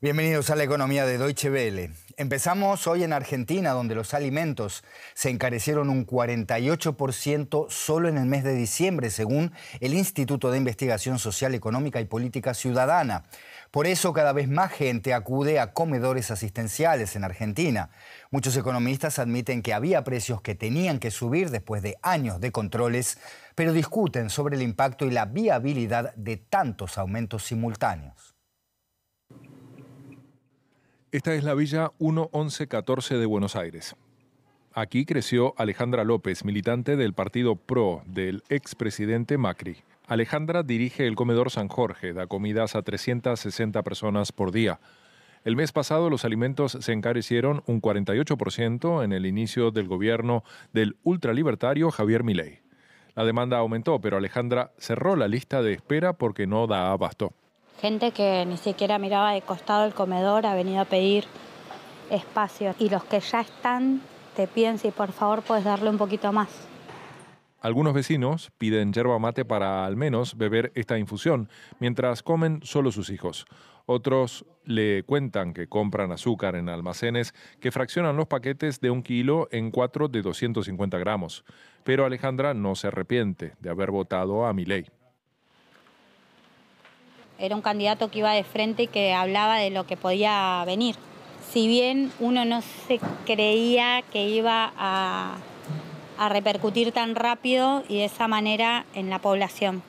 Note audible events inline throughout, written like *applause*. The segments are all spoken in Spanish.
Bienvenidos a la economía de Deutsche Welle. Empezamos hoy en Argentina, donde los alimentos se encarecieron un 48% solo en el mes de diciembre, según el Instituto de Investigación Social, Económica y Política Ciudadana. Por eso cada vez más gente acude a comedores asistenciales en Argentina. Muchos economistas admiten que había precios que tenían que subir después de años de controles, pero discuten sobre el impacto y la viabilidad de tantos aumentos simultáneos. Esta es la Villa 1114 de Buenos Aires. Aquí creció Alejandra López, militante del partido PRO del expresidente Macri. Alejandra dirige el comedor San Jorge, da comidas a 360 personas por día. El mes pasado los alimentos se encarecieron un 48% en el inicio del gobierno del ultralibertario Javier Milei. La demanda aumentó, pero Alejandra cerró la lista de espera porque no da abasto. Gente que ni siquiera miraba de costado el comedor ha venido a pedir espacio. Y los que ya están te piden si por favor puedes darle un poquito más. Algunos vecinos piden yerba mate para al menos beber esta infusión, mientras comen solo sus hijos. Otros le cuentan que compran azúcar en almacenes que fraccionan los paquetes de un kilo en cuatro de 250 gramos. Pero Alejandra no se arrepiente de haber votado a mi ley. Era un candidato que iba de frente y que hablaba de lo que podía venir. Si bien uno no se creía que iba a, repercutir tan rápido y de esa manera en la población.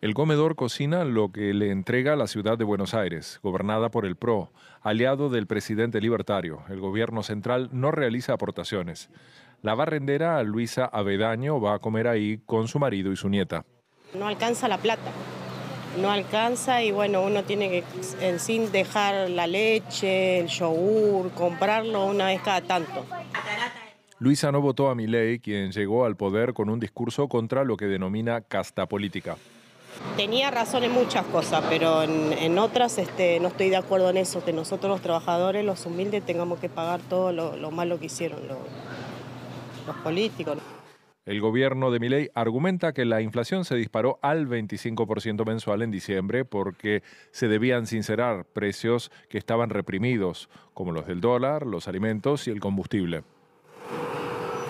El comedor cocina lo que le entrega la ciudad de Buenos Aires, gobernada por el PRO, aliado del presidente libertario. El gobierno central no realiza aportaciones. La barrendera Luisa Avedaño va a comer ahí con su marido y su nieta. No alcanza la plata no alcanza y bueno, uno tiene que, en sin dejar la leche, el yogur, comprarlo una vez cada tanto. Luisa no votó a Milei, quien llegó al poder con un discurso contra lo que denomina casta política. Tenía razón en muchas cosas, pero en, otras este, no estoy de acuerdo en eso, que nosotros los trabajadores, los humildes, tengamos que pagar todo lo, malo que hicieron los políticos. El gobierno de Milei argumenta que la inflación se disparó al 25% mensual en diciembre porque se debían sincerar precios que estaban reprimidos, como los del dólar, los alimentos y el combustible.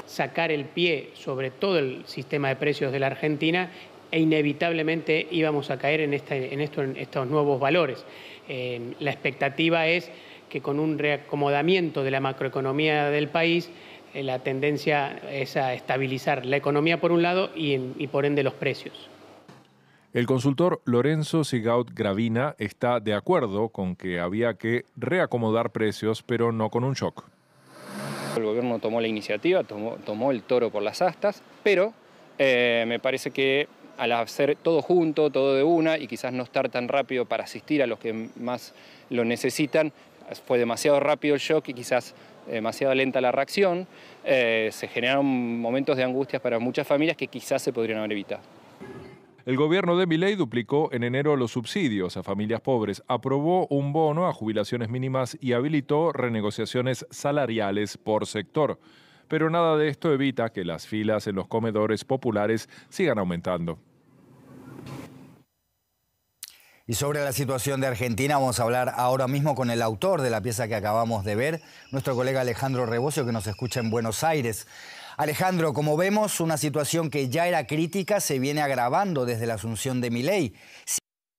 Sacar el pie sobre todo el sistema de precios de la Argentina e inevitablemente íbamos a caer en, estos nuevos valores. Eh, la expectativa es que con un reacomodamiento de la macroeconomía del país, eh, la tendencia es a estabilizar la economía por un lado y, por ende los precios. El consultor Lorenzo Sigaut Gravina está de acuerdo con que había que reacomodar precios, pero no con un shock. El gobierno tomó la iniciativa, tomó, el toro por las astas, pero eh, me parece que al hacer todo junto, todo de una, y quizás no estar tan rápido para asistir a los que más lo necesitan, fue demasiado rápido el shock y quizás eh, demasiado lenta la reacción, eh, se generaron momentos de angustia para muchas familias que quizás se podrían haber evitado. El gobierno de Miley duplicó en enero los subsidios a familias pobres, aprobó un bono a jubilaciones mínimas y habilitó renegociaciones salariales por sector. Pero nada de esto evita que las filas en los comedores populares sigan aumentando. Y sobre la situación de Argentina vamos a hablar ahora mismo con el autor de la pieza que acabamos de ver, nuestro colega Alejandro Rebocio, que nos escucha en Buenos Aires. Alejandro, como vemos, una situación que ya era crítica se viene agravando desde la asunción de Milei.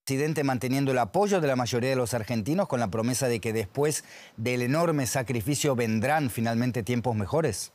Presidente manteniendo el apoyo de la mayoría de los argentinos con la promesa de que después del enorme sacrificio vendrán finalmente tiempos mejores.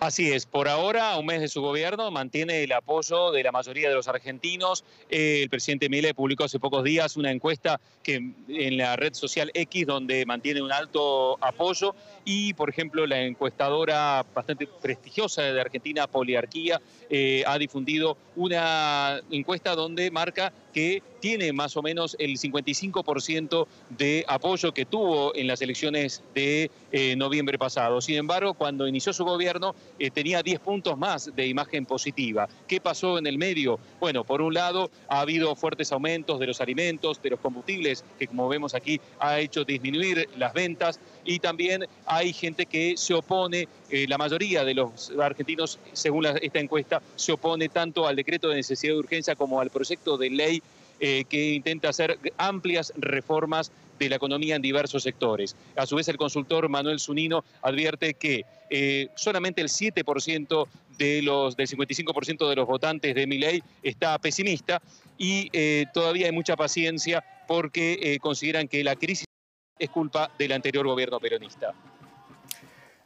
Así es, por ahora, a un mes de su gobierno, mantiene el apoyo de la mayoría de los argentinos. Eh, el presidente Mele publicó hace pocos días una encuesta que, en la red social X donde mantiene un alto apoyo y, por ejemplo, la encuestadora bastante prestigiosa de Argentina, Poliarquía, eh, ha difundido una encuesta donde marca que tiene más o menos el 55% de apoyo que tuvo en las elecciones de eh, noviembre pasado. Sin embargo, cuando inició su gobierno, eh, tenía 10 puntos más de imagen positiva. ¿Qué pasó en el medio? Bueno, por un lado ha habido fuertes aumentos de los alimentos, de los combustibles, que como vemos aquí ha hecho disminuir las ventas y también hay gente que se opone, eh, la mayoría de los argentinos, según esta encuesta, se opone tanto al decreto de necesidad de urgencia como al proyecto de ley eh, que intenta hacer amplias reformas de la economía en diversos sectores. A su vez, el consultor Manuel Zunino advierte que eh, solamente el 7% de los, del 55% de los votantes de Miley está pesimista y eh, todavía hay mucha paciencia porque eh, consideran que la crisis es culpa del anterior gobierno peronista.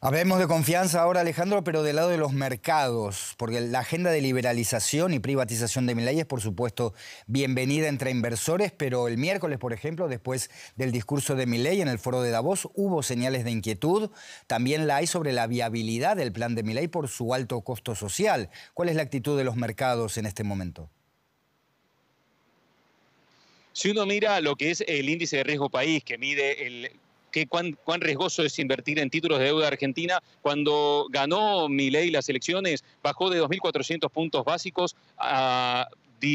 Hablemos de confianza ahora, Alejandro, pero del lado de los mercados, porque la agenda de liberalización y privatización de Milay es, por supuesto, bienvenida entre inversores, pero el miércoles, por ejemplo, después del discurso de Milay en el foro de Davos, hubo señales de inquietud. También la hay sobre la viabilidad del plan de Milay por su alto costo social. ¿Cuál es la actitud de los mercados en este momento? Si uno mira lo que es el índice de riesgo país, que mide el cuán, riesgoso es invertir en títulos de deuda argentina. Cuando ganó Milei las elecciones, bajó de 2.400 puntos básicos a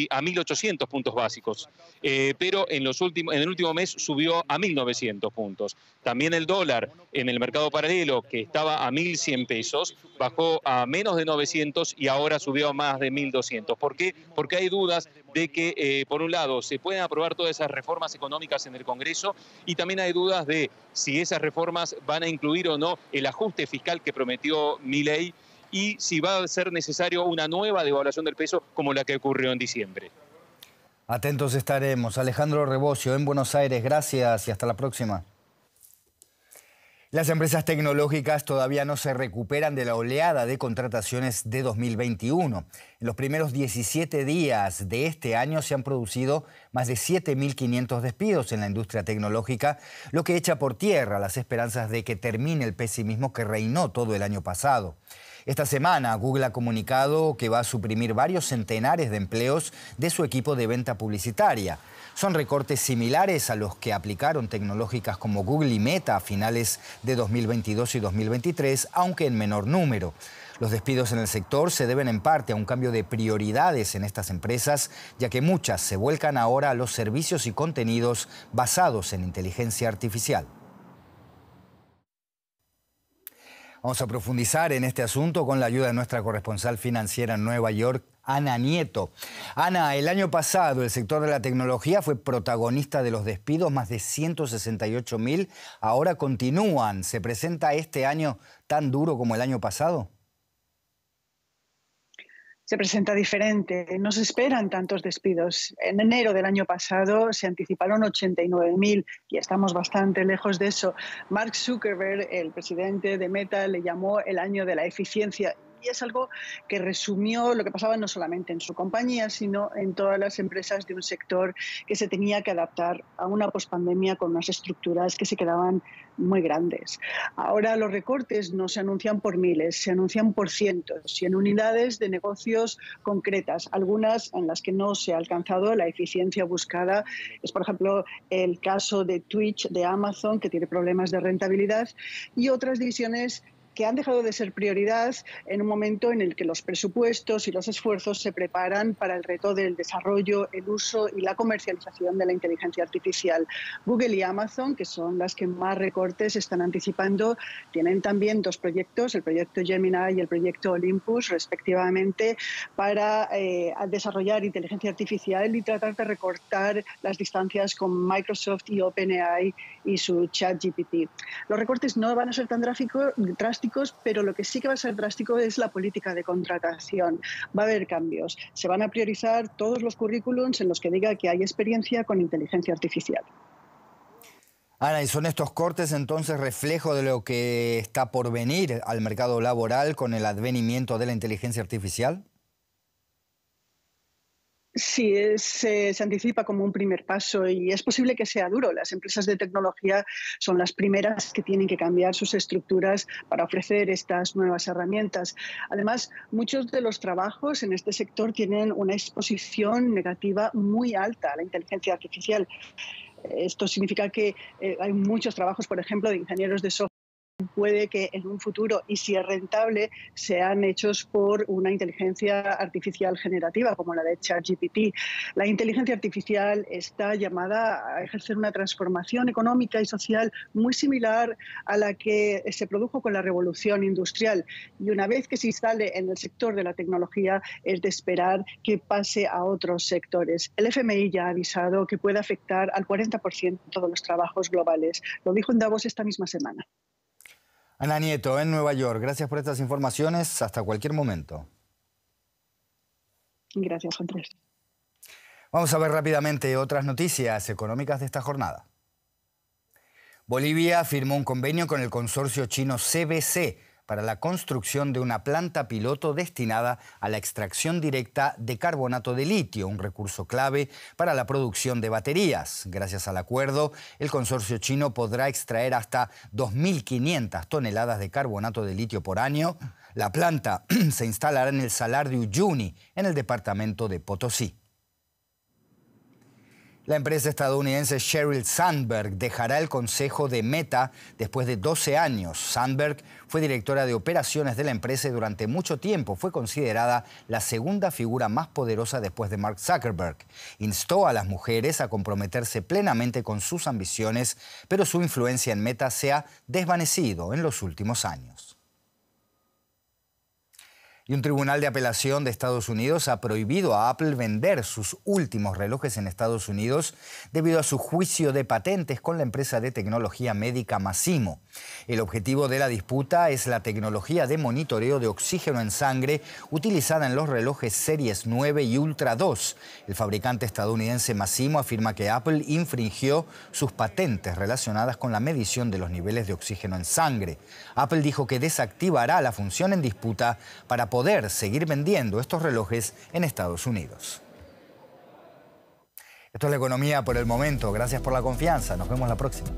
a 1.800 puntos básicos, eh, pero en, los en el último mes subió a 1.900 puntos. También el dólar en el mercado paralelo, que estaba a 1.100 pesos, bajó a menos de 900 y ahora subió a más de 1.200. ¿Por qué? Porque hay dudas de que, eh, por un lado, se pueden aprobar todas esas reformas económicas en el Congreso y también hay dudas de si esas reformas van a incluir o no el ajuste fiscal que prometió mi ley, y si va a ser necesario una nueva devaluación del peso como la que ocurrió en diciembre. Atentos estaremos. Alejandro Rebocio en Buenos Aires, gracias y hasta la próxima. Las empresas tecnológicas todavía no se recuperan de la oleada de contrataciones de 2021. En los primeros 17 días de este año se han producido más de 7.500 despidos en la industria tecnológica, lo que echa por tierra las esperanzas de que termine el pesimismo que reinó todo el año pasado. Esta semana Google ha comunicado que va a suprimir varios centenares de empleos de su equipo de venta publicitaria. Son recortes similares a los que aplicaron tecnológicas como Google y Meta a finales de 2022 y 2023, aunque en menor número. Los despidos en el sector se deben en parte a un cambio de prioridades en estas empresas, ya que muchas se vuelcan ahora a los servicios y contenidos basados en inteligencia artificial. Vamos a profundizar en este asunto con la ayuda de nuestra corresponsal financiera en Nueva York, Ana Nieto. Ana, el año pasado el sector de la tecnología fue protagonista de los despidos, más de 168 mil. Ahora continúan. ¿Se presenta este año tan duro como el año pasado? se presenta diferente. No se esperan tantos despidos. En enero del año pasado se anticiparon 89.000 y estamos bastante lejos de eso. Mark Zuckerberg, el presidente de Meta, le llamó el año de la eficiencia y es algo que resumió lo que pasaba no solamente en su compañía, sino en todas las empresas de un sector que se tenía que adaptar a una pospandemia con unas estructuras que se quedaban muy grandes. Ahora los recortes no se anuncian por miles, se anuncian por cientos y en unidades de negocios concretas, algunas en las que no se ha alcanzado la eficiencia buscada. Es, por ejemplo, el caso de Twitch, de Amazon, que tiene problemas de rentabilidad, y otras divisiones que han dejado de ser prioridad en un momento en el que los presupuestos y los esfuerzos se preparan para el reto del desarrollo, el uso y la comercialización de la inteligencia artificial. Google y Amazon, que son las que más recortes están anticipando, tienen también dos proyectos, el proyecto Gemini y el proyecto Olympus, respectivamente, para eh, desarrollar inteligencia artificial y tratar de recortar las distancias con Microsoft y OpenAI y su ChatGPT. Los recortes no van a ser tan drásticos pero lo que sí que va a ser drástico es la política de contratación. Va a haber cambios. Se van a priorizar todos los currículums en los que diga que hay experiencia con inteligencia artificial. Ana, ¿y son estos cortes entonces reflejo de lo que está por venir al mercado laboral con el advenimiento de la inteligencia artificial? Sí, eh, se anticipa como un primer paso y es posible que sea duro. Las empresas de tecnología son las primeras que tienen que cambiar sus estructuras para ofrecer estas nuevas herramientas. Además, muchos de los trabajos en este sector tienen una exposición negativa muy alta a la inteligencia artificial. Esto significa que eh, hay muchos trabajos, por ejemplo, de ingenieros de software puede que en un futuro, y si es rentable, sean hechos por una inteligencia artificial generativa, como la de ChatGPT. La inteligencia artificial está llamada a ejercer una transformación económica y social muy similar a la que se produjo con la revolución industrial. Y una vez que se instale en el sector de la tecnología, es de esperar que pase a otros sectores. El FMI ya ha avisado que puede afectar al 40% de los trabajos globales. Lo dijo en Davos esta misma semana. Ana Nieto, en Nueva York, gracias por estas informaciones. Hasta cualquier momento. Gracias, Andrés. Vamos a ver rápidamente otras noticias económicas de esta jornada. Bolivia firmó un convenio con el consorcio chino CBC para la construcción de una planta piloto destinada a la extracción directa de carbonato de litio, un recurso clave para la producción de baterías. Gracias al acuerdo, el consorcio chino podrá extraer hasta 2.500 toneladas de carbonato de litio por año. La planta *clears throat* se instalará en el salar de Uyuni, en el departamento de Potosí. La empresa estadounidense Sheryl Sandberg dejará el consejo de Meta después de 12 años. Sandberg fue directora de operaciones de la empresa y durante mucho tiempo fue considerada la segunda figura más poderosa después de Mark Zuckerberg. Instó a las mujeres a comprometerse plenamente con sus ambiciones, pero su influencia en Meta se ha desvanecido en los últimos años. Y un tribunal de apelación de Estados Unidos ha prohibido a Apple vender sus últimos relojes en Estados Unidos debido a su juicio de patentes con la empresa de tecnología médica Massimo. El objetivo de la disputa es la tecnología de monitoreo de oxígeno en sangre utilizada en los relojes Series 9 y Ultra 2. El fabricante estadounidense Massimo afirma que Apple infringió sus patentes relacionadas con la medición de los niveles de oxígeno en sangre. Apple dijo que desactivará la función en disputa para poder seguir vendiendo estos relojes en Estados Unidos. Esto es la economía por el momento. Gracias por la confianza. Nos vemos la próxima.